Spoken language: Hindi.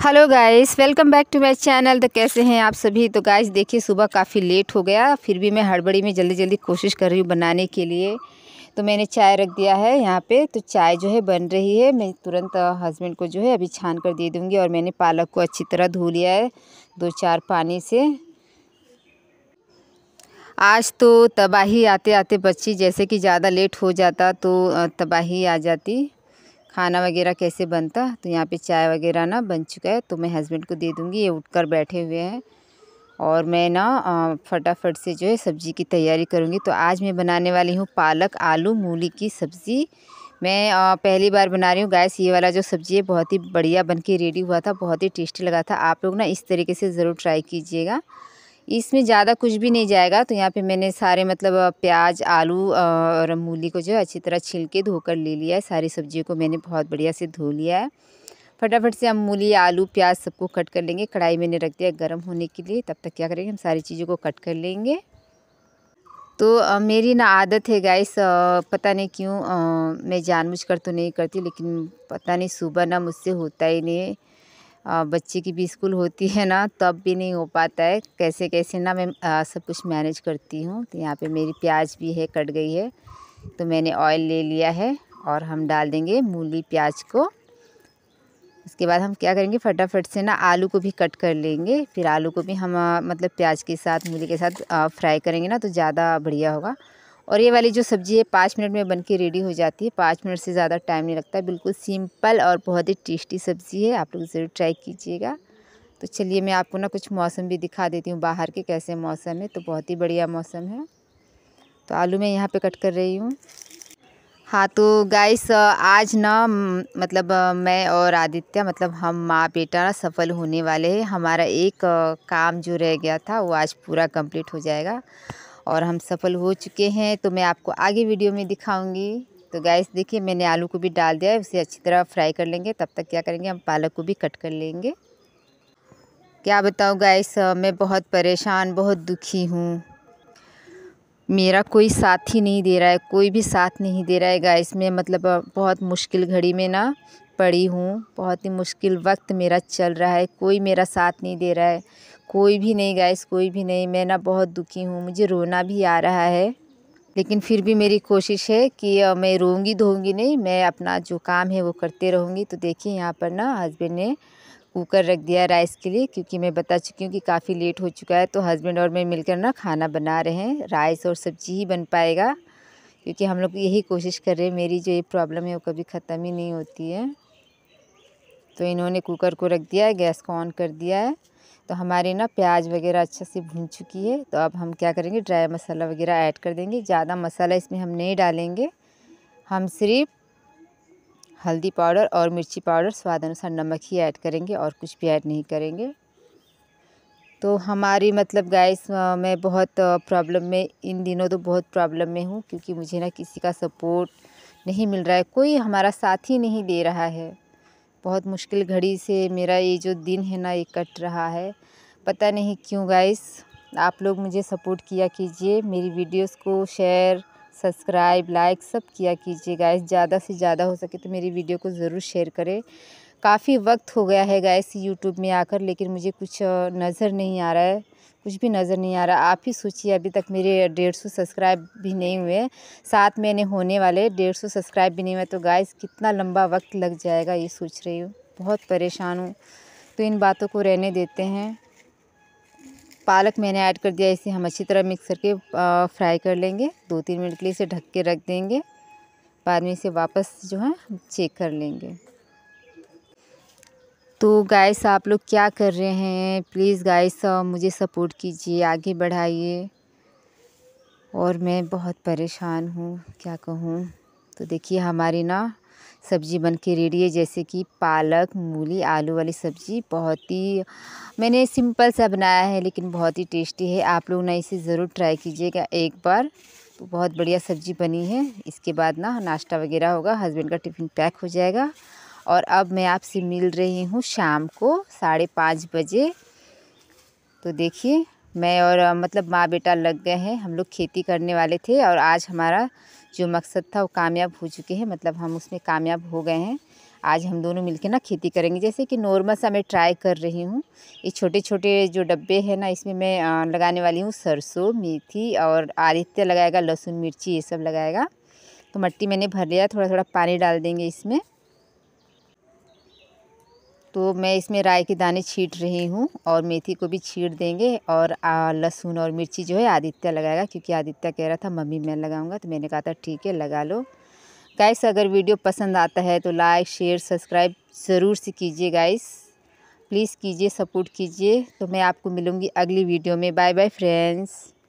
hello guys welcome back to my channel तो कैसे हैं आप सभी तो गाइस देखिए सुबह काफ़ी लेट हो गया फिर भी मैं हड़बड़ी में जल्दी जल्दी कोशिश कर रही हूँ बनाने के लिए तो मैंने चाय रख दिया है यहाँ पे तो चाय जो है बन रही है मैं तुरंत हस्बैंड को जो है अभी छान कर दे दूँगी और मैंने पालक को अच्छी तरह धो लिया है दो चार पानी से आज तो तबाही आते आते बच्ची जैसे कि ज़्यादा लेट हो जाता तो तबाही आ जाती खाना वगैरह कैसे बनता तो यहाँ पे चाय वगैरह ना बन चुका है तो मैं हस्बैंड को दे दूँगी ये उठकर बैठे हुए हैं और मैं ना फटाफट से जो है सब्ज़ी की तैयारी करूँगी तो आज मैं बनाने वाली हूँ पालक आलू मूली की सब्ज़ी मैं पहली बार बना रही हूँ गैस ये वाला जो सब्ज़ी है बहुत ही बढ़िया बन के रेडी हुआ था बहुत ही टेस्टी लगा था आप लोग ना इस तरीके से ज़रूर ट्राई कीजिएगा इसमें ज़्यादा कुछ भी नहीं जाएगा तो यहाँ पे मैंने सारे मतलब प्याज आलू और मूली को जो है अच्छी तरह छील के धोकर ले लिया है सारी सब्जियों को मैंने बहुत बढ़िया से धो लिया है फटाफट से हम मूली आलू प्याज सबको कट कर लेंगे कढ़ाई मैंने रख दिया गर्म होने के लिए तब तक क्या करेंगे हम सारी चीज़ों को कट कर लेंगे तो मेरी ना आदत है गाइस पता नहीं क्यों मैं जानबूझ कर तो नहीं करती लेकिन पता नहीं सुबह ना मुझसे होता ही नहीं बच्चे की भी स्कूल होती है ना तब भी नहीं हो पाता है कैसे कैसे ना मैं सब कुछ मैनेज करती हूँ तो यहाँ पे मेरी प्याज भी है कट गई है तो मैंने ऑयल ले लिया है और हम डाल देंगे मूली प्याज को उसके बाद हम क्या करेंगे फटाफट से ना आलू को भी कट कर लेंगे फिर आलू को भी हम मतलब प्याज के साथ मूली के साथ फ्राई करेंगे ना तो ज़्यादा बढ़िया होगा और ये वाली जो सब्ज़ी है पाँच मिनट में बन के रेडी हो जाती है पाँच मिनट से ज़्यादा टाइम नहीं लगता बिल्कुल सिंपल और बहुत ही टेस्टी सब्ज़ी है आप लोग ज़रूर ट्राई कीजिएगा तो चलिए मैं आपको ना कुछ मौसम भी दिखा देती हूँ बाहर के कैसे मौसम है तो बहुत ही बढ़िया मौसम है तो आलू मैं यहाँ पर कट कर रही हूँ हाँ तो गाइस आज ना मतलब मैं और आदित्य मतलब हम माँ बेटा ना सफल होने वाले हैं हमारा एक काम जो रह गया था वो आज पूरा कंप्लीट हो जाएगा और हम सफल हो चुके हैं तो मैं आपको आगे वीडियो में दिखाऊंगी तो गैस देखिए मैंने आलू को भी डाल दिया है उसे अच्छी तरह फ्राई कर लेंगे तब तक क्या करेंगे हम पालक को भी कट कर लेंगे क्या बताऊँ गैस मैं बहुत परेशान बहुत दुखी हूँ मेरा कोई साथ ही नहीं दे रहा है कोई भी साथ नहीं दे रहा है गैस में मतलब बहुत मुश्किल घड़ी में ना पड़ी हूँ बहुत ही मुश्किल वक्त मेरा चल रहा है कोई मेरा साथ नहीं दे रहा है कोई भी नहीं गैस कोई भी नहीं मैं ना बहुत दुखी हूँ मुझे रोना भी आ रहा है लेकिन फिर भी मेरी कोशिश है कि मैं रोऊंगी धोऊँगी नहीं मैं अपना जो काम है वो करते रहूँगी तो देखिए यहाँ पर ना हस्बैंड ने कुकर रख दिया राइस के लिए क्योंकि मैं बता चुकी हूँ कि काफ़ी लेट हो चुका है तो हस्बैंड और मैं मिलकर ना खाना बना रहे हैं राइस और सब्जी ही बन पाएगा क्योंकि हम लोग यही कोशिश कर रहे हैं मेरी जो ये प्रॉब्लम है वो कभी ख़त्म ही नहीं होती है तो इन्होंने कुकर को रख दिया है गैस को ऑन कर दिया है तो हमारी ना प्याज वगैरह अच्छे से भून चुकी है तो अब हम क्या करेंगे ड्राई मसाला वगैरह ऐड कर देंगे ज़्यादा मसाला इसमें हम नहीं डालेंगे हम सिर्फ हल्दी पाउडर और मिर्ची पाउडर स्वाद अनुसार नमक ही ऐड करेंगे और कुछ भी ऐड नहीं करेंगे तो हमारी मतलब गैस मैं बहुत प्रॉब्लम में इन दिनों तो बहुत प्रॉब्लम में हूँ क्योंकि मुझे ना किसी का सपोर्ट नहीं मिल रहा है कोई हमारा साथ ही नहीं दे रहा है बहुत मुश्किल घड़ी से मेरा ये जो दिन है ना ये कट रहा है पता नहीं क्यों गाइस आप लोग मुझे सपोर्ट किया कीजिए मेरी वीडियोस को शेयर सब्सक्राइब लाइक सब किया कीजिए गाइस ज़्यादा से ज़्यादा हो सके तो मेरी वीडियो को ज़रूर शेयर करें काफ़ी वक्त हो गया है गाइस यूट्यूब में आकर लेकिन मुझे कुछ नज़र नहीं आ रहा है कुछ भी नज़र नहीं आ रहा आप ही सोचिए अभी तक मेरे डेढ़ सौ सब्सक्राइब भी नहीं हुए साथ महीने होने वाले डेढ़ सौ सब्सक्राइब भी नहीं हुए तो गाइस कितना लंबा वक्त लग जाएगा ये सोच रही हूँ बहुत परेशान हूँ तो इन बातों को रहने देते हैं पालक मैंने ऐड कर दिया इसे हम अच्छी तरह मिक्स करके फ्राई कर लेंगे दो तीन मिनट के लिए इसे ढक के रख देंगे बाद में इसे वापस जो है चेक कर लेंगे तो गाइस आप लोग क्या कर रहे हैं प्लीज़ गाइस मुझे सपोर्ट कीजिए आगे बढ़ाइए और मैं बहुत परेशान हूँ क्या कहूँ तो देखिए हमारी ना सब्ज़ी बन के रेडी है जैसे कि पालक मूली आलू वाली सब्ज़ी बहुत ही मैंने सिंपल सा बनाया है लेकिन बहुत ही टेस्टी है आप लोग ना इसे ज़रूर ट्राई कीजिएगा एक बार तो बहुत बढ़िया सब्ज़ी बनी है इसके बाद ना नाश्ता वगैरह होगा हस्बैंड का टिफ़िन पैक हो जाएगा और अब मैं आपसे मिल रही हूँ शाम को साढ़े पाँच बजे तो देखिए मैं और मतलब माँ बेटा लग गए हैं हम लोग खेती करने वाले थे और आज हमारा जो मकसद था वो कामयाब हो चुके हैं मतलब हम उसमें कामयाब हो गए हैं आज हम दोनों मिलके ना खेती करेंगे जैसे कि नॉर्मल सा मैं ट्राई कर रही हूँ ये छोटे छोटे जो डब्बे हैं ना इसमें मैं लगाने वाली हूँ सरसों मेथी और आदित्य लगाएगा लहसुन मिर्ची ये सब लगाएगा तो मट्टी मैंने भर लिया थोड़ा थोड़ा पानी डाल देंगे इसमें तो मैं इसमें राई के दाने छीट रही हूँ और मेथी को भी छीट देंगे और लहसुन और मिर्ची जो है आदित्य लगाएगा क्योंकि आदित्य कह रहा था मम्मी मैं लगाऊंगा तो मैंने कहा था ठीक है लगा लो गाइस अगर वीडियो पसंद आता है तो लाइक शेयर सब्सक्राइब ज़रूर से कीजिए गाइस प्लीज़ कीजिए सपोर्ट कीजिए तो मैं आपको मिलूँगी अगली वीडियो में बाय बाय फ्रेंड्स